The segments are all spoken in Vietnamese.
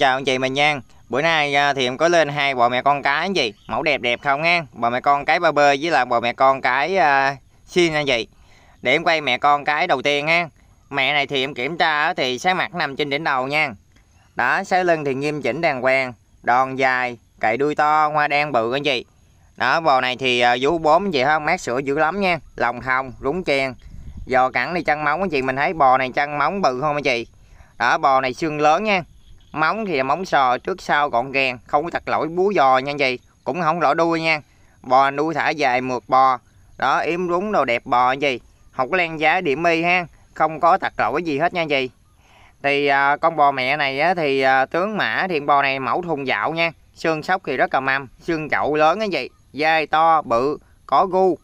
chào anh chị mình nha bữa nay à, thì em có lên hai bò mẹ con cái anh chị mẫu đẹp đẹp không nha bò mẹ con cái ba bơ với là bò mẹ con cái uh, xin anh chị để em quay mẹ con cái đầu tiên ha mẹ này thì em kiểm tra thì sáng mặt nằm trên đỉnh đầu nha đó sái lưng thì nghiêm chỉnh đàng hoàng đòn dài cậy đuôi to hoa đen bự anh chị đó bò này thì uh, vú bốn vậy không mát sữa dữ lắm nha lòng hồng rúng chen giò cẳng đi chân móng anh chị mình thấy bò này chân móng bự không anh chị đó bò này xương lớn nha móng thì móng sò trước sau gọn gàng không có tật lỗi búa giò nha gì cũng không lỗ đuôi nha bò nuôi thả dài mượt bò đó yếm rúng đồ đẹp bò gì không có len giá điểm mi ha không có tật lỗi gì hết nha gì thì à, con bò mẹ này á, thì à, tướng mã thì bò này mẫu thùng dạo nha xương sóc thì rất là mầm xương chậu lớn cái gì dai to bự có gu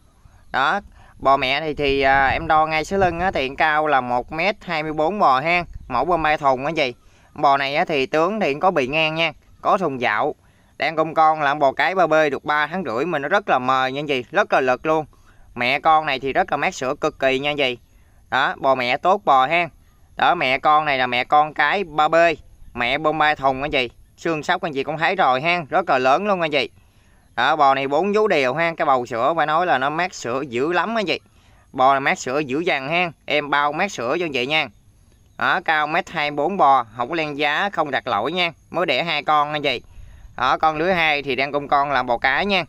đó bò mẹ thì thì à, em đo ngay số lưng á, thì cao là một m hai mươi bốn bò ha mẫu bò mai thùng cái gì bò này thì tướng thì có bị ngang nha có thùng dạo đang công con là bò cái ba bê được 3 tháng rưỡi mình nó rất là mờ nha anh chị, rất là lực luôn mẹ con này thì rất là mát sữa cực kỳ nha anh chị, đó bò mẹ tốt bò ha đó mẹ con này là mẹ con cái ba bê mẹ bông ba thùng anh chị xương sóc anh chị cũng thấy rồi ha rất là lớn luôn anh chị đó bò này bốn vú đều ha cái bầu sữa phải nói là nó mát sữa dữ lắm anh chị bò này mát sữa dữ dằn ha em bao mát sữa cho anh chị nha ở cao mét 24 bò không có len giá không đặt lỗi nha mới đẻ hai con anh chị ở con lứa hai thì đang cùng con làm bò cái nha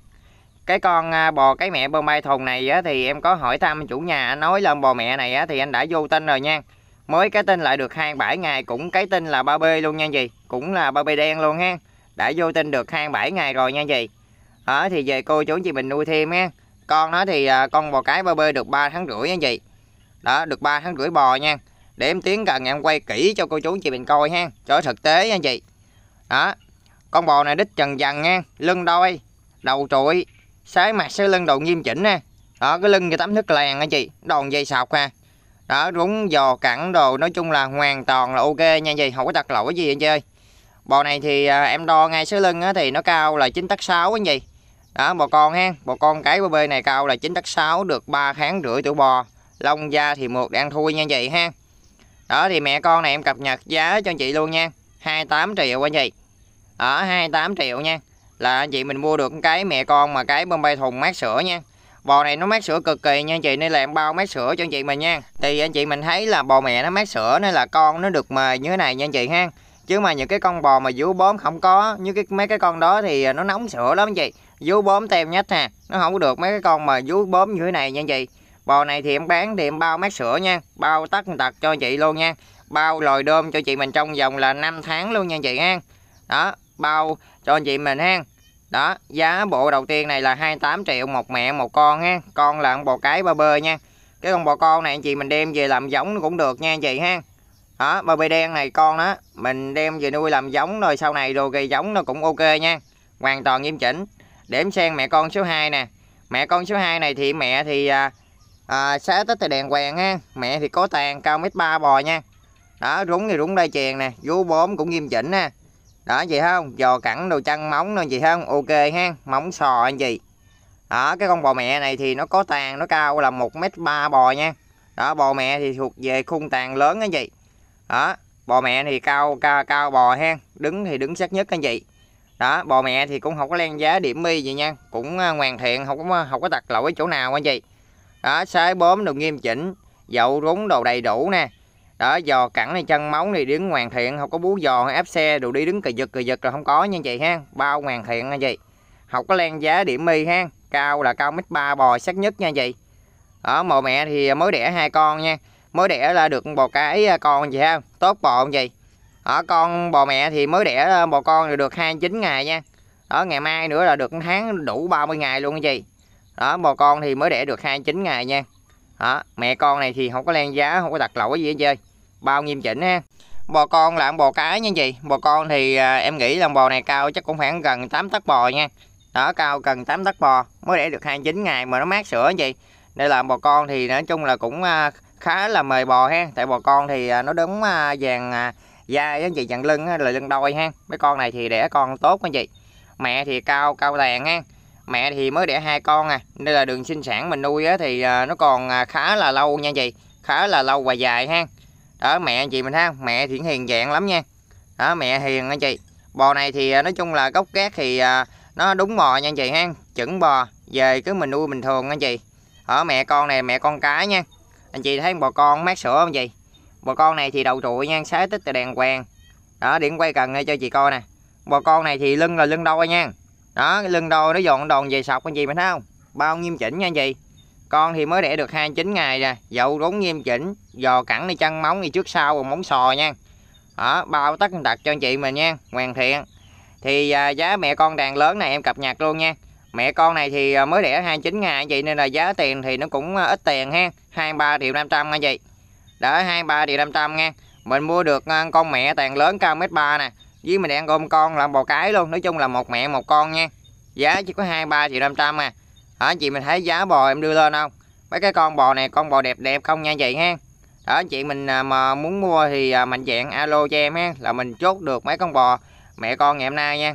cái con à, bò cái mẹ bơm bay thùng này á, thì em có hỏi thăm chủ nhà nói lên bò mẹ này á, thì anh đã vô tin rồi nha mới cái tin lại được hai bảy ngày cũng cái tin là ba b luôn nha gì cũng là ba b đen luôn ha đã vô tin được hai bảy ngày rồi nha gì ở thì về cô chú chị mình nuôi thêm ha con nó thì à, con bò cái ba b được 3 tháng rưỡi nha gì đó được 3 tháng rưỡi bò nha để em tiến gần em quay kỹ cho cô chú anh chị mình coi ha cho thực tế nha anh chị đó con bò này đít trần dần nha lưng đôi đầu trụi sái mặt sái lưng đầu nghiêm chỉnh nè đó cái lưng thì tấm nước lèn anh chị đòn dây sọc ha đó đúng giò cẳng đồ nói chung là hoàn toàn là ok nha anh chị không có đặt lỗi gì anh chơi. bò này thì à, em đo ngay sái lưng á, thì nó cao là chín tấc sáu anh chị đó bò con ha bò con cái bò bê này cao là chín tấc sáu được ba tháng rưỡi tuổi bò lông da thì mượt đang thui nha anh chị ha đó thì mẹ con này em cập nhật giá cho anh chị luôn nha 28 triệu anh chị Đó 28 triệu nha Là anh chị mình mua được cái mẹ con mà cái bay thùng mát sữa nha Bò này nó mát sữa cực kỳ nha anh chị Nên là em bao mát sữa cho anh chị mình nha Thì anh chị mình thấy là bò mẹ nó mát sữa Nên là con nó được mời như thế này nha anh chị ha Chứ mà những cái con bò mà vú bốm không có Như cái mấy cái con đó thì nó nóng sữa lắm anh chị Vú bốm tem nhách nè Nó không có được mấy cái con mà vú bốm như thế này nha anh chị bò này thì em bán thì em bao mát sữa nha bao tất tật cho chị luôn nha bao lòi đơm cho chị mình trong vòng là 5 tháng luôn nha chị ha đó bao cho chị mình ha đó giá bộ đầu tiên này là 28 triệu một mẹ một con ha con là con bò cái ba bơ nha cái con bò con này anh chị mình đem về làm giống cũng được nha chị ha đó ba bê đen này con đó mình đem về nuôi làm giống rồi sau này đồ gây giống nó cũng ok nha hoàn toàn nghiêm chỉnh để em sang mẹ con số 2 nè mẹ con số 2 này thì mẹ thì à, à, xá tết thì đèn quèn ha mẹ thì có tàn cao mét ba bò nha đó rúng thì rúng đai chèn nè vú bốm cũng nghiêm chỉnh nè đó vậy không giò cẳng đồ chân móng đâu gì không ok ha móng sò anh gì đó cái con bò mẹ này thì nó có tàn nó cao là một mét ba bò nha đó bò mẹ thì thuộc về khung tàn lớn anh gì đó bò mẹ thì cao cao cao bò ha đứng thì đứng sát nhất anh chị đó bò mẹ thì cũng không có len giá điểm mi gì nha cũng hoàn à, thiện không có không có tật lỗi chỗ nào anh chị đó sới bóm đồ nghiêm chỉnh dậu rúng đồ đầy đủ nè đó giò cẳng này chân móng này đứng hoàn thiện không có bú giò ép xe đồ đi đứng cờ giật cờ giật là không có nha chị ha bao hoàn thiện nha chị học có len giá điểm mi ha cao là cao mít ba bò sắc nhất nha chị ở mồ mẹ thì mới đẻ hai con nha mới đẻ là được bò cái à, con gì ha tốt bò không chị ở con bò mẹ thì mới đẻ à, bò con thì được 29 ngày nha ở ngày mai nữa là được tháng đủ 30 ngày luôn chị đó bò con thì mới đẻ được 29 ngày nha đó mẹ con này thì không có len giá không có đặt cái gì hết chơi bao nghiêm chỉnh ha bò con là bò cái nha chị bò con thì à, em nghĩ là bò này cao chắc cũng khoảng gần 8 tấc bò nha đó cao gần 8 tấc bò mới đẻ được 29 ngày mà nó mát sữa chị đây là bò con thì nói chung là cũng à, khá là mời bò ha tại bò con thì à, nó đứng à, vàng à, da với chị chặn lưng là lưng đôi ha mấy con này thì đẻ con tốt anh chị mẹ thì cao cao tàn ha mẹ thì mới đẻ hai con à nên là đường sinh sản mình nuôi á, thì à, nó còn à, khá là lâu nha chị khá là lâu và dài ha đó mẹ anh chị mình ha mẹ thì hiền dạng lắm nha đó mẹ hiền anh chị bò này thì à, nói chung là gốc cát thì nó đúng bò nha anh chị ha chuẩn bò về cứ mình nuôi bình thường anh chị ở mẹ con này mẹ con cái nha anh chị thấy bò con mát sữa không chị bò con này thì đầu trụi nha sáng tích từ đèn quen đó điểm quay cần cho chị coi nè bò con này thì lưng là lưng đôi nha đó cái lưng đôi nó dọn đòn về sọc anh chị mình thấy không bao nghiêm chỉnh nha anh chị con thì mới đẻ được 29 ngày nè dậu đúng nghiêm chỉnh giò cẳng đi chân móng đi trước sau còn móng sò nha đó bao tất đặt cho anh chị mình nha hoàn thiện thì à, giá mẹ con đàn lớn này em cập nhật luôn nha mẹ con này thì à, mới đẻ 29 ngày anh chị nên là giá tiền thì nó cũng à, ít tiền ha 23 triệu 500 anh chị đó 23 triệu 500 nha mình mua được à, con mẹ tàn lớn cao mét ba nè với mình đang gom con làm bò cái luôn nói chung là một mẹ một con nha giá chỉ có hai ba triệu năm trăm à đó chị mình thấy giá bò em đưa lên không mấy cái con bò này con bò đẹp đẹp không nha chị ha đó anh chị mình à, mà muốn mua thì à, mạnh dạng alo cho em ha là mình chốt được mấy con bò mẹ con ngày hôm nay nha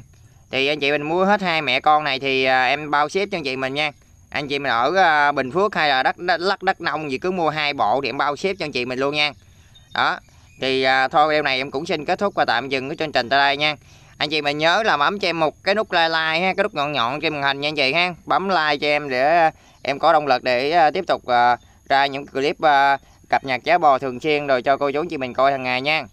thì anh chị mình mua hết hai mẹ con này thì à, em bao xếp cho anh chị mình nha anh chị mình ở Bình Phước hay là đất, lắc đất nông gì cứ mua hai bộ thì em bao xếp cho anh chị mình luôn nha đó thì à, thôi video này em cũng xin kết thúc và tạm dừng cái chương trình tại đây nha anh chị mình nhớ là bấm cho em một cái nút like like ha cái nút nhọn nhọn trên màn hình nha anh chị ha bấm like cho em để à, em có động lực để à, tiếp tục à, ra những clip cập nhật giá bò thường xuyên rồi cho cô chú chị mình coi hàng ngày nha